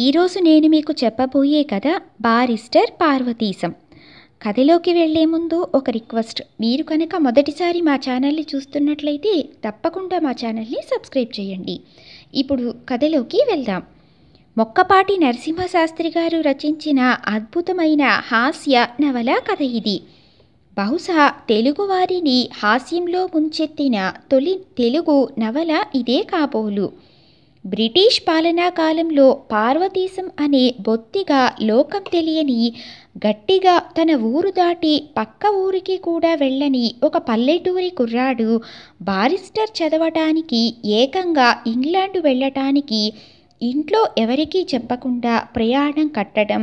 ఈరోజు నేను మీకు చెప్పబోయే కథ బారిస్టర్ పార్వతీశం కథలోకి వెళ్లే ముందు ఒక రిక్వెస్ట్ మీరు కనుక మొదటిసారి మా ఛానల్ని చూస్తున్నట్లయితే తప్పకుండా మా ఛానల్ని సబ్స్క్రైబ్ చేయండి ఇప్పుడు కథలోకి వెళ్దాం మొక్కపాటి నరసింహశాస్త్రి గారు రచించిన అద్భుతమైన హాస్య నవల కథ ఇది బహుశా తెలుగువారిని హాస్యంలో ముంచెత్తిన తొలి తెలుగు నవల ఇదే కాబోలు బ్రిటిష్ పాలనా కాలంలో పార్వతీశం అనే బొత్తిగా లోకం తెలియని గట్టిగా తన ఊరు దాటి పక్క ఊరికి కూడా వెళ్ళని ఒక పల్లెటూరి కుర్రాడు బారిస్టర్ చదవటానికి ఏకంగా ఇంగ్లాండ్ వెళ్ళటానికి ఇంట్లో ఎవరికీ చెప్పకుండా ప్రయాణం కట్టడం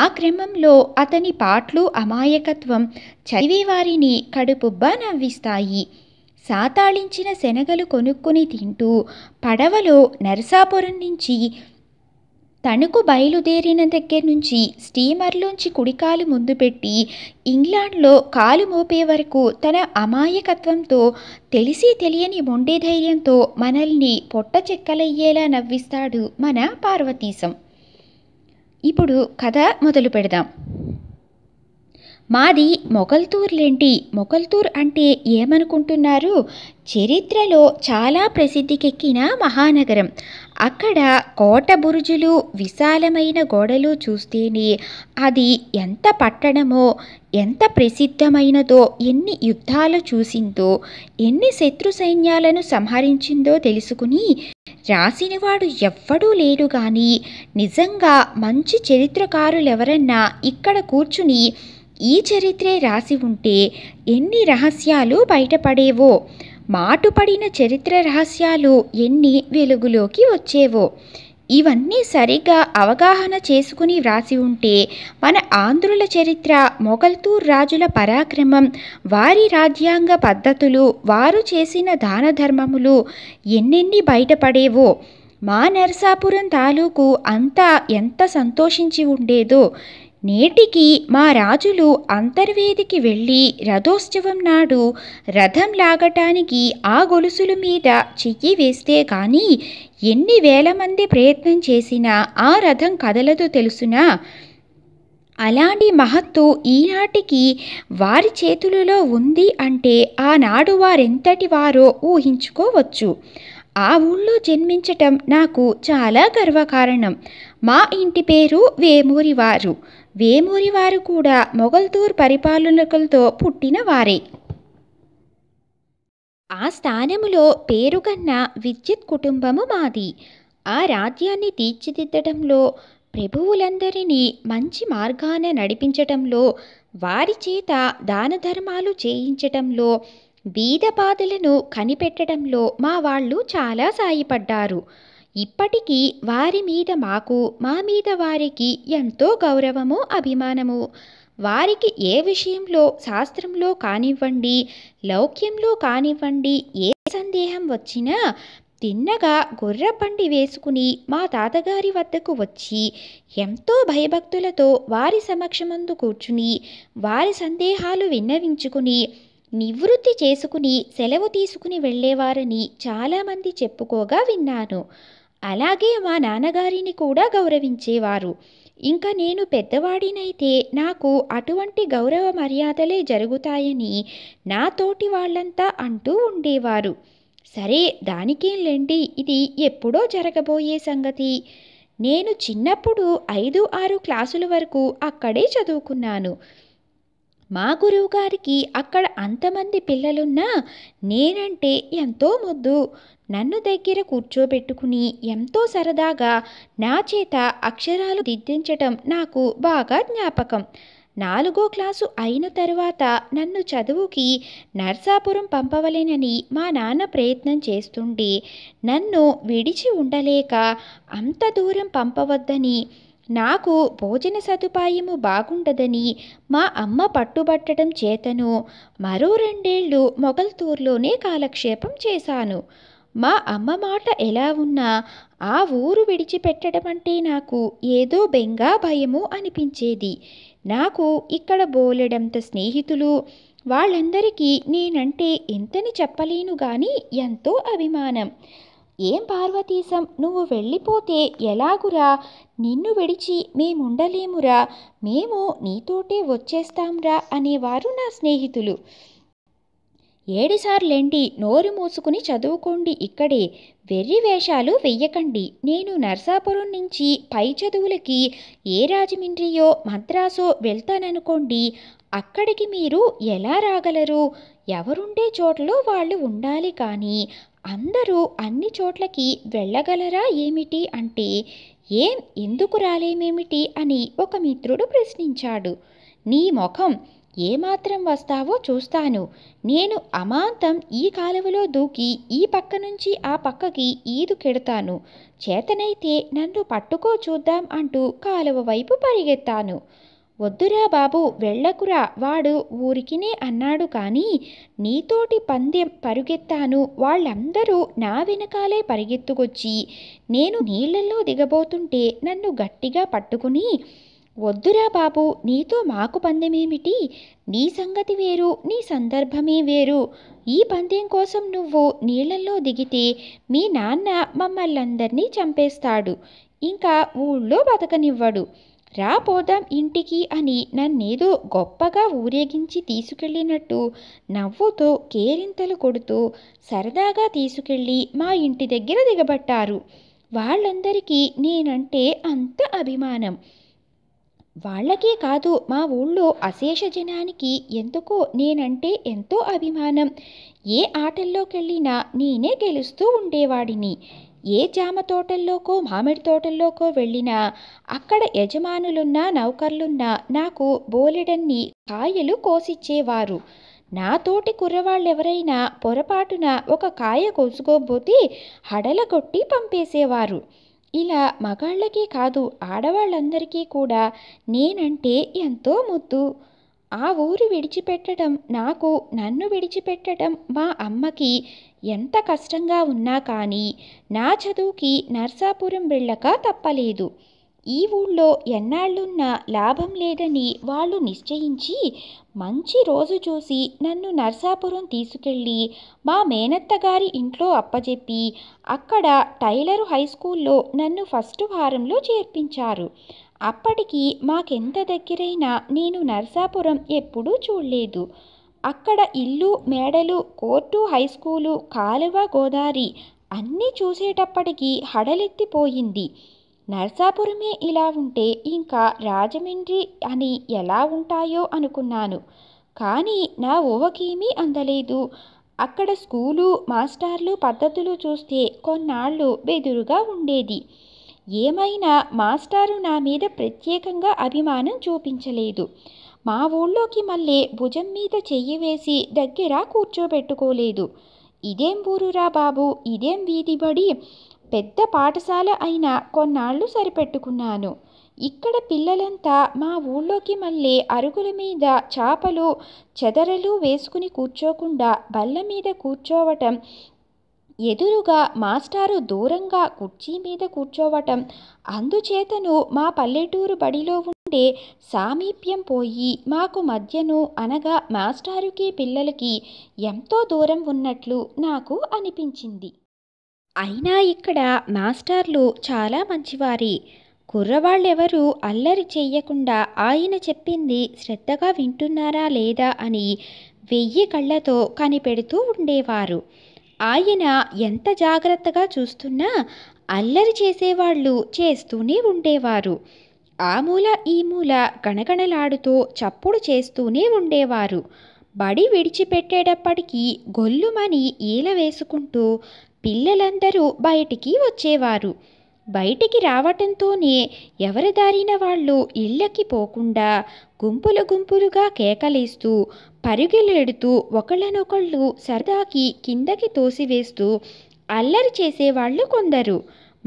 ఆ క్రమంలో అతని పాటలు అమాయకత్వం చదివేవారిని కడుపుబ్బా నవ్విస్తాయి సాతాళించిన శనగలు కొనుక్కుని తింటూ పడవలో నరసాపురం నుంచి తణుకు బయలుదేరిన దగ్గర నుంచి స్టీమర్లోంచి కుడికాలు ముందు పెట్టి ఇంగ్లాండ్లో కాలు మోపే వరకు తన అమాయకత్వంతో తెలిసి తెలియని మొండే ధైర్యంతో మనల్ని పొట్ట చెక్కలయ్యేలా నవ్విస్తాడు మన పార్వతీశం ఇప్పుడు కథ మొదలు పెడదాం మాది మొగల్తూర్లేంటి మొగల్తూర్ అంటే ఏమనుకుంటున్నారు చరిత్రలో చాలా ప్రసిద్ధికెక్కిన మహానగరం అక్కడ కోట బురుజులు విశాలమైన గోడలు చూస్తేనే అది ఎంత పట్టణమో ఎంత ప్రసిద్ధమైనదో ఎన్ని యుద్ధాలు చూసిందో ఎన్ని శత్రు సైన్యాలను సంహరించిందో తెలుసుకుని రాసినవాడు ఎవ్వడూ లేడు కానీ నిజంగా మంచి చరిత్రకారులెవరన్నా ఇక్కడ కూర్చుని ఈ చరిత్రే రాసి ఉంటే ఎన్ని రహస్యాలు బయటపడేవో మాటుపడిన చరిత్ర రహస్యాలు ఎన్ని వెలుగులోకి వచ్చేవో ఇవన్నీ సరిగా అవగాహన చేసుకుని వ్రాసి ఉంటే మన ఆంధ్రుల చరిత్ర మొఘల్తూర్ రాజుల పరాక్రమం వారి రాజ్యాంగ పద్ధతులు వారు చేసిన దాన ధర్మములు ఎన్నెన్ని బయటపడేవో మా నరసాపురం తాలూకు అంతా ఎంత సంతోషించి ఉండేదో నేటికి మా రాజులు అంతర్వేదికి వెళ్ళి రథోత్సవం నాడు రథం లాగటానికి ఆ గొలుసుల మీద చెయ్యి వేస్తే కానీ ఎన్ని వేల మంది ప్రయత్నం చేసినా ఆ రథం కదలదు తెలుసునా అలాంటి మహత్తు ఈనాటికి వారి చేతులలో ఉంది అంటే ఆనాడు వారెంతటి వారో ఊహించుకోవచ్చు ఆ ఊళ్ళో జన్మించటం నాకు చాలా గర్వకారణం మా ఇంటి పేరు వేమూరివారు వేమూరి వారు కూడా మొగల్తూర్ పరిపాలనకులతో పుట్టినవారే ఆ స్థానములో పేరుగన్న విద్యుత్ కుటుంబము మాది ఆ రాజ్యాన్ని తీర్చిదిద్దడంలో ప్రభువులందరినీ మంచి మార్గాన నడిపించటంలో వారి చేత దాన ధర్మాలు చేయించటంలో బీదబాధలను కనిపెట్టడంలో మా వాళ్ళు చాలా సాయపడ్డారు ఇప్పటికీ వారి మీద మాకు మా మీద వారికి ఎంతో గౌరవము అభిమానము వారికి ఏ విషయంలో శాస్త్రంలో కానివ్వండి లౌక్యంలో కానివ్వండి ఏ సందేహం వచ్చినా తిన్నగా పండి వేసుకుని మా తాతగారి వద్దకు వచ్చి ఎంతో భయభక్తులతో వారి సమక్షమందు కూర్చుని వారి సందేహాలు విన్నవించుకుని నివృత్తి చేసుకుని సెలవు తీసుకుని వెళ్ళేవారని చాలామంది చెప్పుకోగా విన్నాను అలాగే మా నాన్నగారిని కూడా గౌరవించేవారు ఇంకా నేను పెద్దవాడినైతే నాకు అటువంటి గౌరవ మర్యాదలే జరుగుతాయని నా తోటి వాళ్ళంతా అంటూ ఉండేవారు సరే దానికేంలేండి ఇది ఎప్పుడో జరగబోయే సంగతి నేను చిన్నప్పుడు ఐదు ఆరు క్లాసుల వరకు అక్కడే చదువుకున్నాను మా గురువుగారికి అక్కడ అంతమంది పిల్లలున్నా నేనంటే ఎంతో ముద్దు నన్ను దగ్గర కూర్చోబెట్టుకుని ఎంతో సరదాగా నా చేత అక్షరాలు దిద్దించటం నాకు బాగా జ్ఞాపకం నాలుగో క్లాసు అయిన తరువాత నన్ను చదువుకి నర్సాపురం పంపవలేనని మా నాన్న ప్రయత్నం చేస్తుంటే నన్ను విడిచి ఉండలేక అంత దూరం పంపవద్దని నాకు భోజన సదుపాయము బాగుండదని మా అమ్మ పట్టుబట్టడం చేతను మరో రెండేళ్లు మొగల్తూర్లోనే కాలక్షేపం చేశాను మా అమ్మ మాట ఎలా ఉన్నా ఆ ఊరు విడిచిపెట్టడం అంటే నాకు ఏదో బెంగా భయము అనిపించేది నాకు ఇక్కడ బోలెడంత స్నేహితులు వాళ్ళందరికీ నేనంటే ఎంతని చెప్పలేను కానీ ఎంతో అభిమానం ఏం పార్వతీశం నువ్వు వెళ్ళిపోతే ఎలాగురా నిన్ను విడిచి మేముండలేమురా మేము నీతోటే వచ్చేస్తాంరా అనేవారు నా స్నేహితులు ఏడుసార్లేండి నోరు మూసుకుని చదువుకోండి ఇక్కడే వెర్రి వేషాలు వెయ్యకండి నేను నర్సాపురం నుంచి పై చదువులకి ఏ రాజమండ్రియో మద్రాసో వెళ్తాననుకోండి అక్కడికి మీరు ఎలా రాగలరు ఎవరుండే చోట్లో వాళ్ళు ఉండాలి కానీ అందరూ అన్ని చోట్లకి వెళ్ళగలరా ఏమిటి అంటే ఏం ఎందుకు రాలేమేమిటి అని ఒక మిత్రుడు ప్రశ్నించాడు నీ ముఖం ఏమాత్రం వస్తావో చూస్తాను నేను అమాంతం ఈ కాలువలో దూకి ఈ పక్క నుంచి ఆ పక్కకి ఈదుకెడతాను చేతనైతే నన్ను పట్టుకో చూద్దాం అంటూ కాలువ వైపు పరిగెత్తాను వద్దురా బాబు వెళ్ళకురా వాడు ఊరికినే అన్నాడు కానీ నీతోటి పందెం పరుగెత్తాను వాళ్ళందరూ నా వెనకాలే పరిగెత్తుకొచ్చి నేను నీళ్లలో దిగబోతుంటే నన్ను గట్టిగా పట్టుకుని వద్దురా బాబు నీతో మాకు పందెమేమిటి నీ సంగతి వేరు నీ సందర్భమే వేరు ఈ పందెం కోసం నువ్వు నీళ్లలో దిగితే మీ నాన్న మమ్మల్ందరినీ చంపేస్తాడు ఇంకా ఊళ్ళో బతకనివ్వడు రా పోదాం ఇంటికి అని నన్నేదో గొప్పగా ఊరేగించి తీసుకెళ్ళినట్టు నవ్వుతో కేరింతలు కొడుతూ సరదాగా తీసుకెళ్ళి మా ఇంటి దగ్గర దిగబట్టారు వాళ్ళందరికీ నేనంటే అంత అభిమానం వాళ్ళకే కాదు మా ఊళ్ళో అశేష జనానికి ఎందుకో నేనంటే ఎంతో అభిమానం ఏ ఆటల్లోకెళ్ళినా నేనే గెలుస్తూ ఉండేవాడిని ఏ జామ తోటల్లోకో మామిడి తోటల్లోకో వెళ్ళినా అక్కడ యజమానులున్నా నౌకర్లున్నా నాకు బోలెడన్ని కాయలు కోసిచ్చేవారు నా తోటి కుర్రవాళ్ళెవరైనా పొరపాటున ఒక కాయ కోసుకోబోతే హడలగొట్టి పంపేసేవారు ఇలా మగాళ్ళకే కాదు ఆడవాళ్ళందరికీ కూడా నేనంటే ఎంతో ముద్దు ఆ ఊరు విడిచిపెట్టడం నాకు నన్ను విడిచిపెట్టడం మా అమ్మకి ఎంత కష్టంగా ఉన్నా కానీ నా చదువుకి నర్సాపురం వెళ్ళక తప్పలేదు ఈ ఊళ్ళో ఎన్నాళ్ళున్న లాభం లేదని వాళ్ళు నిశ్చయించి మంచి రోజు చూసి నన్ను నర్సాపురం తీసుకెళ్ళి మా మేనత్తగారి ఇంట్లో అప్పజెప్పి అక్కడ టైలరు హై స్కూల్లో నన్ను ఫస్ట్ వారంలో చేర్పించారు అప్పటికి మాకెంత దగ్గరైనా నేను నర్సాపురం ఎప్పుడూ చూడలేదు అక్కడ ఇల్లు మేడలు కోర్టు హై స్కూలు కాలువ గోదావరి అన్నీ చూసేటప్పటికీ హడలెత్తిపోయింది నర్సాపురమే ఇలా ఉంటే ఇంకా రాజమండ్రి అని ఎలా ఉంటాయో అనుకున్నాను కానీ నా ఊహకేమీ అందలేదు అక్కడ స్కూలు మాస్టర్లు పద్ధతులు చూస్తే కొన్నాళ్ళు బెదురుగా ఉండేది ఏమైనా మాస్టారు నా మీద ప్రత్యేకంగా అభిమానం చూపించలేదు మా ఊళ్ళోకి మళ్ళీ భుజం మీద చెయ్యి వేసి దగ్గర కూర్చోబెట్టుకోలేదు ఇదేం ఊరురా బాబు ఇదేం వీధిబడి పెద్ద పాఠశాల అయిన కొన్నాళ్ళు సరిపెట్టుకున్నాను ఇక్కడ పిల్లలంతా మా ఊళ్ళోకి మళ్ళీ అరుగుల మీద చాపలు చెదరలు వేసుకుని కూర్చోకుండా బల్ల మీద కూర్చోవటం ఎదురుగా మాస్టారు దూరంగా కుర్చీ మీద కూర్చోవటం అందుచేతను మా పల్లెటూరు బడిలో ఉండే సామీప్యం పోయి మాకు మధ్యను అనగా మాస్టారుకి పిల్లలకి ఎంతో దూరం ఉన్నట్లు నాకు అనిపించింది అయినా ఇక్కడ మాస్టర్లు చాలా మంచివారి కుర్రవాళ్ళెవరూ అల్లరి చెయ్యకుండా ఆయన చెప్పింది శ్రద్ధగా వింటున్నారా లేదా అని వెయ్యి కళ్ళతో కనిపెడుతూ ఉండేవారు ఆయన ఎంత జాగ్రత్తగా చూస్తున్నా అల్లరి చేసేవాళ్ళు చేస్తూనే ఉండేవారు ఆ మూల ఈ మూల గణగణలాడుతూ చప్పుడు చేస్తూనే ఉండేవారు బడి విడిచిపెట్టేటప్పటికీ గొల్లుమని ఈల వేసుకుంటూ పిల్లలందరూ బయటికి వచ్చేవారు బయటికి రావటంతోనే ఎవరి దారిన వాళ్ళు ఇళ్ళకి పోకుండా గుంపులు గుంపులుగా కేకలేస్తూ పరుగులెడుతూ ఒకళ్ళనొకళ్ళు సరదాకి కిందకి తోసివేస్తూ అల్లరి చేసేవాళ్ళు కొందరు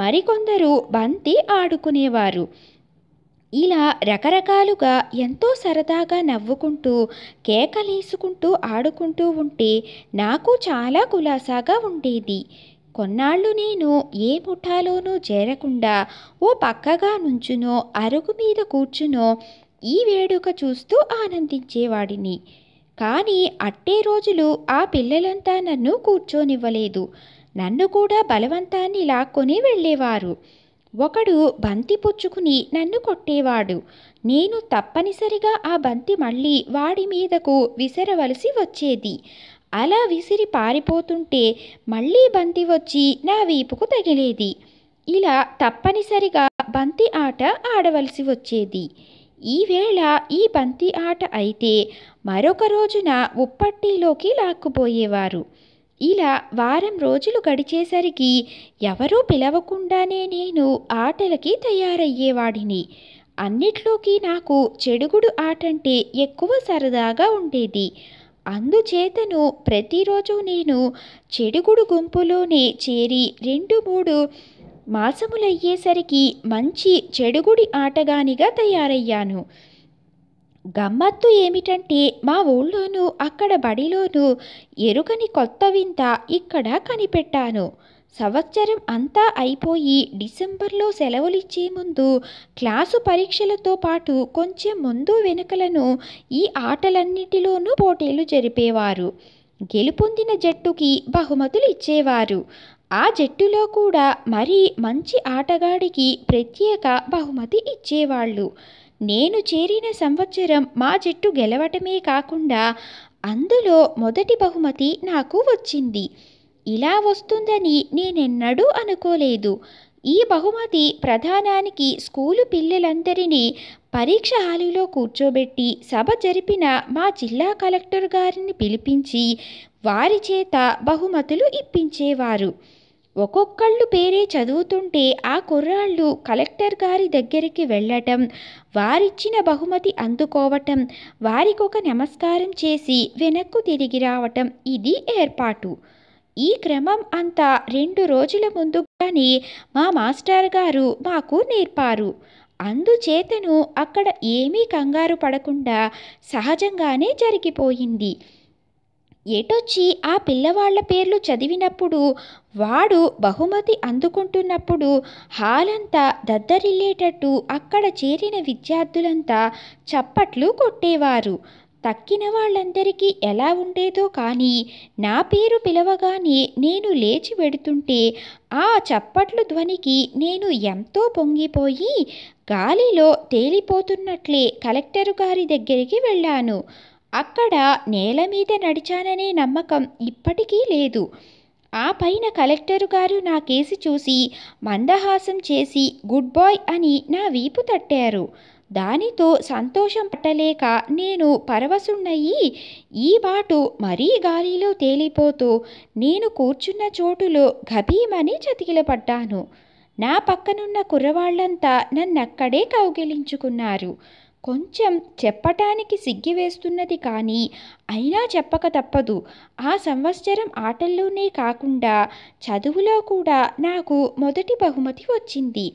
మరికొందరు బంతి ఆడుకునేవారు ఇలా రకరకాలుగా ఎంతో సరదాగా నవ్వుకుంటూ కేకలేసుకుంటూ ఆడుకుంటూ ఉంటే నాకు చాలా కులాసాగా ఉండేది కొన్నాళ్ళు నేను ఏ ముఠాలోనూ చేరకుండా ఓ పక్కగా నుంచునో అరుగు మీద కూర్చునో ఈ వేడుక చూస్తూ ఆనందించేవాడిని కానీ అట్టే రోజులు ఆ పిల్లలంతా నన్ను కూర్చోనివ్వలేదు నన్ను కూడా బలవంతాన్ని లాక్కొని వెళ్ళేవారు ఒకడు బంతి పుచ్చుకుని నన్ను కొట్టేవాడు నేను తప్పనిసరిగా ఆ బంతి మళ్ళీ వాడి మీదకు విసరవలసి వచ్చేది అలా విసిరి పారిపోతుంటే మళ్ళీ బంతి వచ్చి నా వీపుకు తగిలేది ఇలా తప్పనిసరిగా బంతి ఆట ఆడవలసి వచ్చేది ఈవేళ ఈ బంతి ఆట అయితే మరొక రోజున ఉప్పట్టిలోకి లాక్కుపోయేవారు ఇలా వారం రోజులు గడిచేసరికి ఎవరూ పిలవకుండానే నేను ఆటలకి తయారయ్యేవాడిని అన్నిట్లోకి నాకు చెడుగుడు ఆటంటే ఎక్కువ సరదాగా ఉండేది అందుచేతను ప్రతిరోజు నేను చెడుగుడు గుంపులోనే చేరి రెండు మూడు మాసములయ్యేసరికి మంచి చెడుగుడి ఆటగానిగా తయారయ్యాను గమ్మత్తు ఏమిటంటే మా ఊళ్ళోనూ అక్కడ బడిలోనూ ఎరుకని కొత్త వింత ఇక్కడ కనిపెట్టాను సంవత్సరం అంతా అయిపోయి డిసెంబర్లో సెలవులిచ్చే ముందు క్లాసు పరీక్షలతో పాటు కొంచెం ముందు వెనుకలను ఈ ఆటలన్నిటిలోనూ పోటీలు జరిపేవారు గెలుపొందిన జట్టుకి బహుమతులు ఇచ్చేవారు ఆ జట్టులో కూడా మరీ మంచి ఆటగాడికి ప్రత్యేక బహుమతి ఇచ్చేవాళ్ళు నేను చేరిన సంవత్సరం మా జట్టు గెలవటమే కాకుండా అందులో మొదటి బహుమతి నాకు వచ్చింది ఇలా వస్తుందని నేనెన్నడూ అనుకోలేదు ఈ బహుమతి ప్రధానానికి స్కూలు పిల్లలందరినీ పరీక్ష హాలులో కూర్చోబెట్టి సభ జరిపిన మా జిల్లా కలెక్టర్ గారిని పిలిపించి వారి చేత బహుమతులు ఇప్పించేవారు ఒక్కొక్కళ్ళు పేరే చదువుతుంటే ఆ కుర్రాళ్ళు కలెక్టర్ గారి దగ్గరికి వెళ్ళటం వారిచ్చిన బహుమతి అందుకోవటం వారికొక నమస్కారం చేసి వెనక్కు తిరిగి రావటం ఇది ఏర్పాటు ఈ క్రమం అంతా రెండు రోజుల ముందుగానే మా మాస్టర్ గారు మాకు నేర్పారు అందుచేతను అక్కడ ఏమీ కంగారు పడకుండా సహజంగానే జరిగిపోయింది ఏటొచ్చి ఆ పిల్లవాళ్ల పేర్లు చదివినప్పుడు వాడు బహుమతి అందుకుంటున్నప్పుడు హాలంతా దద్దరిల్లేటట్టు అక్కడ చేరిన విద్యార్థులంతా చప్పట్లు కొట్టేవారు తక్కిన వాళ్ళందరికీ ఎలా ఉండేదో కానీ నా పేరు పిలవగానే నేను లేచి వెడుతుంటే ఆ చప్పట్లు ధ్వనికి నేను ఎంతో పొంగిపోయి గాలిలో తేలిపోతున్నట్లే కలెక్టరు గారి దగ్గరికి వెళ్ళాను అక్కడ నేల మీద నడిచాననే నమ్మకం ఇప్పటికీ లేదు ఆ పైన కలెక్టరు గారు నా కేసు చూసి మందహాసం చేసి గుడ్ బాయ్ అని నా వీపు తట్టారు దానితో సంతోషం పట్టలేక నేను పరవశున్నయ్యి ఈ బాటు మరీ గాలిలో తేలిపోతూ నేను కూర్చున్న చోటులో గభీమని చతికిలపడ్డాను నా పక్కనున్న కుర్రవాళ్లంతా నన్నక్కడే కౌగిలించుకున్నారు కొంచెం చెప్పటానికి వేస్తున్నది కానీ అయినా చెప్పక తప్పదు ఆ సంవత్సరం ఆటల్లోనే కాకుండా చదువులో కూడా నాకు మొదటి బహుమతి వచ్చింది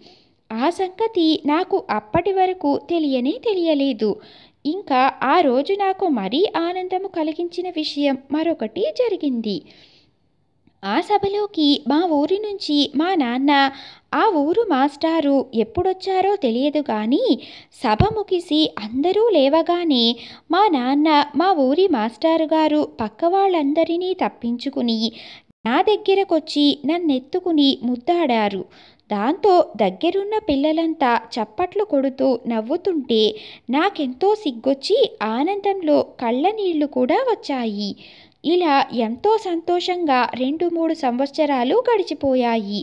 ఆ సంగతి నాకు అప్పటి వరకు తెలియనే తెలియలేదు ఇంకా ఆ రోజు నాకు మరీ ఆనందము కలిగించిన విషయం మరొకటి జరిగింది ఆ సభలోకి మా ఊరి నుంచి మా నాన్న ఆ ఊరు మాస్టారు ఎప్పుడొచ్చారో తెలియదు కానీ సభ ముగిసి అందరూ లేవగానే మా నాన్న మా ఊరి మాస్టారు గారు పక్క వాళ్ళందరినీ తప్పించుకుని నా దగ్గరకొచ్చి నన్నెత్తుకుని ముద్దాడారు దాంతో దగ్గరున్న పిల్లలంతా చప్పట్లు కొడుతూ నవ్వుతుంటే నాకెంతో సిగ్గొచ్చి ఆనందంలో కళ్ళ నీళ్లు కూడా వచ్చాయి ఇలా ఎంతో సంతోషంగా రెండు మూడు సంవత్సరాలు గడిచిపోయాయి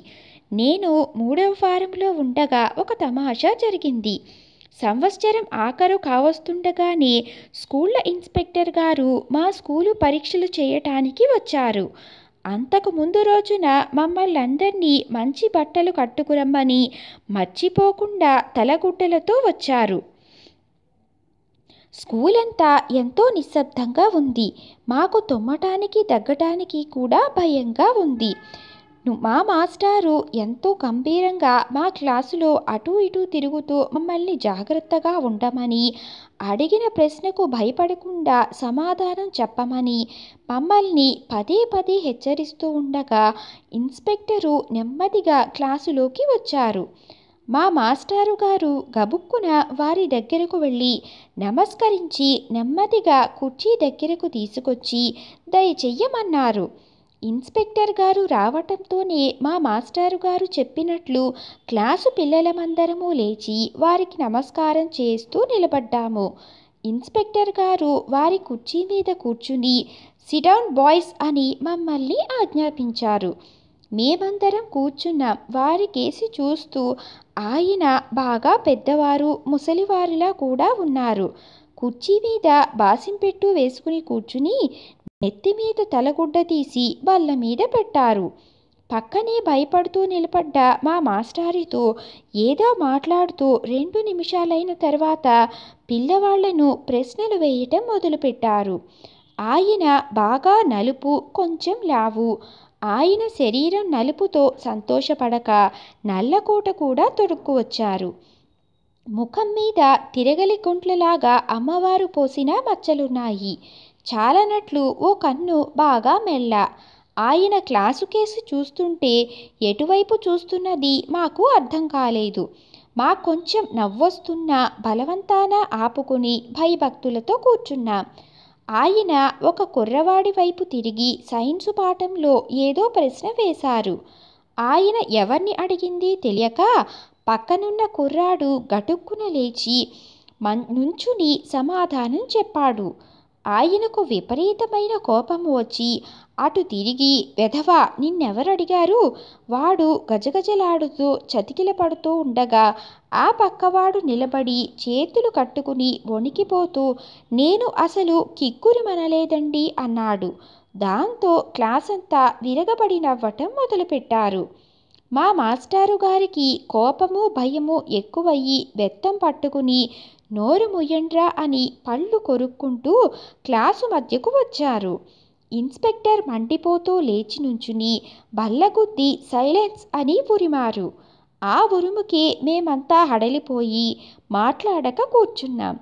నేను మూడవ ఫారంలో ఉండగా ఒక తమాషా జరిగింది సంవత్సరం ఆఖరు కావస్తుండగానే స్కూళ్ళ ఇన్స్పెక్టర్ గారు మా స్కూలు పరీక్షలు చేయటానికి వచ్చారు అంతకు ముందు రోజున మమ్మల్ని అందరినీ మంచి బట్టలు కట్టుకురమ్మని మర్చిపోకుండా తలగుడ్డలతో వచ్చారు స్కూల్ అంతా ఎంతో నిశ్శబ్దంగా ఉంది మాకు తుమ్మటానికి తగ్గటానికి కూడా భయంగా ఉంది మా మాస్టారు ఎంతో గంభీరంగా మా క్లాసులో అటు ఇటు తిరుగుతూ మమ్మల్ని జాగ్రత్తగా ఉండమని అడిగిన ప్రశ్నకు భయపడకుండా సమాధానం చెప్పమని మమ్మల్ని పదే పదే హెచ్చరిస్తూ ఉండగా ఇన్స్పెక్టరు నెమ్మదిగా క్లాసులోకి వచ్చారు మా మాస్టారు గారు గబుక్కున వారి దగ్గరకు వెళ్ళి నమస్కరించి నెమ్మదిగా కుర్చీ దగ్గరకు తీసుకొచ్చి దయచెయ్యమన్నారు ఇన్స్పెక్టర్ గారు రావటంతోనే మా మాస్టారు గారు చెప్పినట్లు క్లాసు పిల్లలమందరము లేచి వారికి నమస్కారం చేస్తూ నిలబడ్డాము ఇన్స్పెక్టర్ గారు వారి కుర్చీ మీద కూర్చుని సిడౌన్ బాయ్స్ అని మమ్మల్ని ఆజ్ఞాపించారు మేమందరం కూర్చున్నాం కేసి చూస్తూ ఆయన బాగా పెద్దవారు ముసలివారిలా కూడా ఉన్నారు కుర్చీ మీద బాసింపెట్టు వేసుకుని కూర్చుని నెత్తి మీద తలగుడ్డ తీసి బల్ల మీద పెట్టారు పక్కనే భయపడుతూ నిలబడ్డ మా మాస్టారితో ఏదో మాట్లాడుతూ రెండు నిమిషాలైన తర్వాత పిల్లవాళ్లను ప్రశ్నలు వేయటం మొదలుపెట్టారు ఆయన బాగా నలుపు కొంచెం లావు ఆయన శరీరం నలుపుతో సంతోషపడక నల్లకోట కూడా తొడుక్కు వచ్చారు ముఖం మీద తిరగలి గుంట్లలాగా అమ్మవారు పోసిన మచ్చలున్నాయి చాలనట్లు ఓ కన్ను బాగా మెల్ల ఆయన క్లాసు కేసు చూస్తుంటే ఎటువైపు చూస్తున్నది మాకు అర్థం కాలేదు మా కొంచెం నవ్వొస్తున్నా బలవంతాన ఆపుకుని భయభక్తులతో కూర్చున్నాం ఆయన ఒక కుర్రవాడి వైపు తిరిగి సైన్సు పాఠంలో ఏదో ప్రశ్న వేశారు ఆయన ఎవరిని అడిగింది తెలియక పక్కనున్న కుర్రాడు గటుక్కున లేచి మన్ నుంచుని సమాధానం చెప్పాడు ఆయనకు విపరీతమైన కోపం వచ్చి అటు తిరిగి వెధవా నిన్నెవరడిగారు వాడు గజగజలాడుతూ చతికిల పడుతూ ఉండగా ఆ పక్కవాడు నిలబడి చేతులు కట్టుకుని వణికిపోతూ నేను అసలు కిక్కురి మనలేదండి అన్నాడు దాంతో క్లాస్ అంతా విరగబడి నవ్వటం మొదలుపెట్టారు మా మాస్టారు గారికి కోపము భయము ఎక్కువయ్యి బెత్తం పట్టుకుని నోరు ముయ్యండ్రా అని పళ్ళు కొరుక్కుంటూ క్లాసు మధ్యకు వచ్చారు ఇన్స్పెక్టర్ మండిపోతూ లేచి నుంచుని బల్లగుద్ది సైలెన్స్ అని ఉరిమారు ఆ ఉరుముకి మేమంతా హడలిపోయి మాట్లాడక కూర్చున్నాం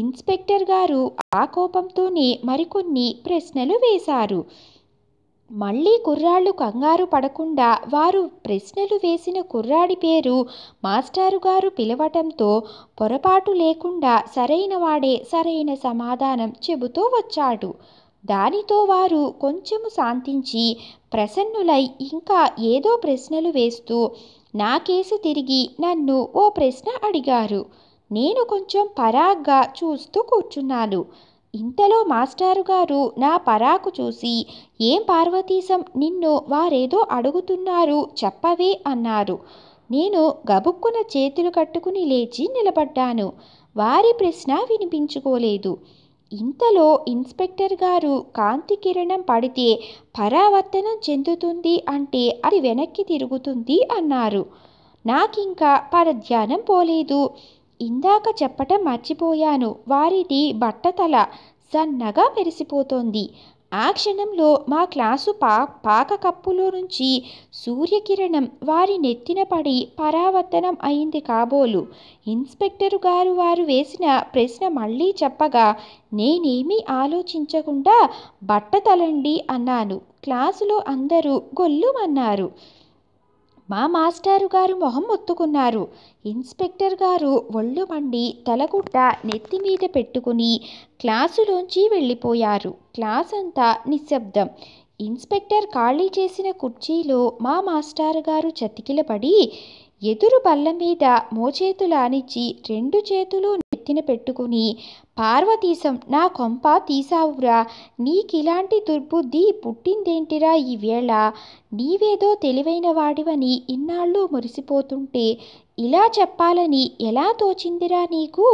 ఇన్స్పెక్టర్ గారు ఆ కోపంతోనే మరికొన్ని ప్రశ్నలు వేశారు మళ్ళీ కుర్రాళ్ళు కంగారు పడకుండా వారు ప్రశ్నలు వేసిన కుర్రాడి పేరు మాస్టారు గారు పిలవటంతో పొరపాటు లేకుండా సరైన వాడే సరైన సమాధానం చెబుతూ వచ్చాడు దానితో వారు కొంచెము శాంతించి ప్రసన్నులై ఇంకా ఏదో ప్రశ్నలు వేస్తూ నా కేసు తిరిగి నన్ను ఓ ప్రశ్న అడిగారు నేను కొంచెం పరాగ్గా చూస్తూ కూర్చున్నాను ఇంతలో మాస్టారు గారు నా పరాకు చూసి ఏం పార్వతీశం నిన్ను వారేదో అడుగుతున్నారు చెప్పవే అన్నారు నేను గబుక్కున చేతులు కట్టుకుని లేచి నిలబడ్డాను వారి ప్రశ్న వినిపించుకోలేదు ఇంతలో ఇన్స్పెక్టర్ గారు కాంతి కిరణం పడితే పరావర్తనం చెందుతుంది అంటే అది వెనక్కి తిరుగుతుంది అన్నారు నాకింకా పరధ్యానం పోలేదు ఇందాక చెప్పటం మర్చిపోయాను వారిది బట్టతల సన్నగా మెరిసిపోతోంది ఆ క్షణంలో మా క్లాసు పా పాక కప్పులో నుంచి సూర్యకిరణం వారి నెత్తిన పడి పరావర్తనం అయింది కాబోలు ఇన్స్పెక్టరు గారు వారు వేసిన ప్రశ్న మళ్ళీ చెప్పగా నేనేమీ ఆలోచించకుండా బట్ట తలండి అన్నాను క్లాసులో అందరూ గొల్లుమన్నారు మా మాస్టారు గారు మొహం ఒత్తుకున్నారు ఇన్స్పెక్టర్ గారు ఒళ్ళు మండి తలగుడ్డ నెత్తి మీద పెట్టుకుని క్లాసులోంచి వెళ్ళిపోయారు క్లాస్ అంతా నిశ్శబ్దం ఇన్స్పెక్టర్ ఖాళీ చేసిన కుర్చీలో మా మాస్టారు గారు చతికిలపడి ఎదురు బల్ల మీద మోచేతులానిచ్చి రెండు చేతులు నెత్తిన పెట్టుకుని పార్వతీశం నా కొంప తీసావురా నీకిలాంటి దుర్బుద్ధి పుట్టిందేంటిరా ఈవేళ నీవేదో తెలివైన వాడివని ఇన్నాళ్ళు మురిసిపోతుంటే ఇలా చెప్పాలని ఎలా తోచిందిరా నీకు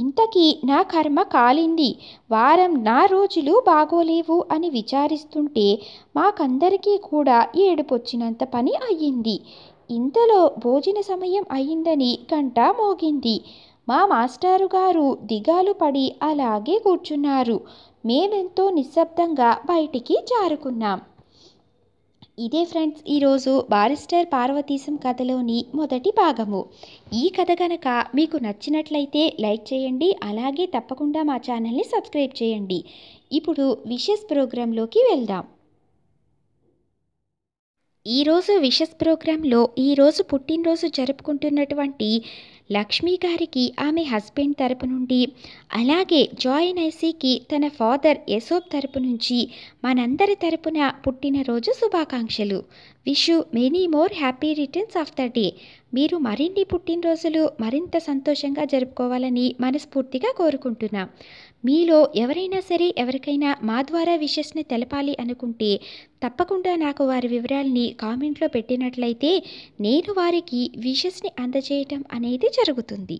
ఇంతకీ నా కర్మ కాలింది వారం నా రోజులు బాగోలేవు అని విచారిస్తుంటే మాకందరికీ కూడా ఏడుపొచ్చినంత పని అయ్యింది ఇంతలో భోజన సమయం అయిందని గంట మోగింది మా మాస్టారు గారు దిగాలు పడి అలాగే కూర్చున్నారు మేమెంతో నిశ్శబ్దంగా బయటికి జారుకున్నాం ఇదే ఫ్రెండ్స్ ఈరోజు బారిస్టర్ పార్వతీశం కథలోని మొదటి భాగము ఈ కథ కనుక మీకు నచ్చినట్లయితే లైక్ చేయండి అలాగే తప్పకుండా మా ఛానల్ని సబ్స్క్రైబ్ చేయండి ఇప్పుడు విషెస్ ప్రోగ్రాంలోకి వెళ్దాం ఈరోజు విషెస్ ప్రోగ్రాంలో ఈరోజు పుట్టినరోజు జరుపుకుంటున్నటువంటి లక్ష్మీ గారికి ఆమె హస్బెండ్ తరపు నుండి అలాగే జాయిన్ ఐసీకి తన ఫాదర్ యశోబ్ తరపు నుంచి మనందరి తరపున పుట్టినరోజు శుభాకాంక్షలు wish you many more happy returns of the day మీరు మరిన్ని పుట్టినరోజులు మరింత సంతోషంగా జరుపుకోవాలని మనస్ఫూర్తిగా కోరుకుంటున్నాం మీలో ఎవరైనా సరే ఎవరికైనా మా ద్వారా విషెస్ని తెలపాలి అనుకుంటే తప్పకుండా నాకు వారి వివరాల్ని కామెంట్లో పెట్టినట్లయితే నేను వారికి విషెస్ని అందజేయటం అనేది జరుగుతుంది